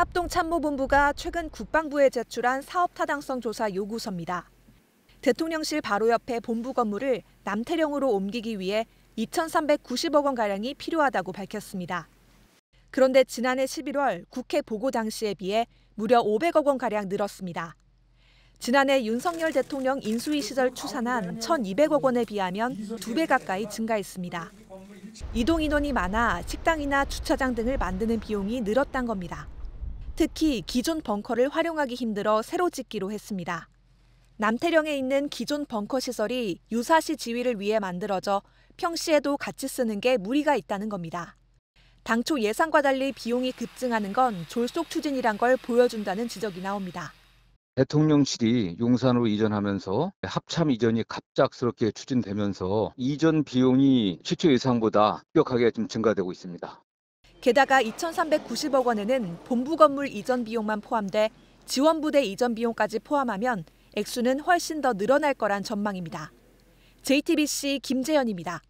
합동참모본부가 최근 국방부에 제출한 사업타당성 조사 요구서입니다. 대통령실 바로 옆에 본부 건물을 남태령으로 옮기기 위해 2,390억 원가량이 필요하다고 밝혔습니다. 그런데 지난해 11월 국회 보고 당시에 비해 무려 500억 원가량 늘었습니다. 지난해 윤석열 대통령 인수위 시절 추산한 1,200억 원에 비하면 두 배 가까이 증가했습니다. 이동 인원이 많아 식당이나 주차장 등을 만드는 비용이 늘었단 겁니다. 특히 기존 벙커를 활용하기 힘들어 새로 짓기로 했습니다. 남태령에 있는 기존 벙커 시설이 유사시 지위를 위해 만들어져 평시에도 같이 쓰는 게 무리가 있다는 겁니다. 당초 예상과 달리 비용이 급증하는 건 졸속 추진이란 걸 보여준다는 지적이 나옵니다. 대통령실이 용산으로 이전하면서 합참 이전이 갑작스럽게 추진되면서 이전 비용이 최초 예상보다 급격하게 좀 증가되고 있습니다. 게다가 2,390억 원에는 본부 건물 이전 비용만 포함돼 지원부대 이전 비용까지 포함하면 액수는 훨씬 더 늘어날 거란 전망입니다. JTBC 김재현입니다.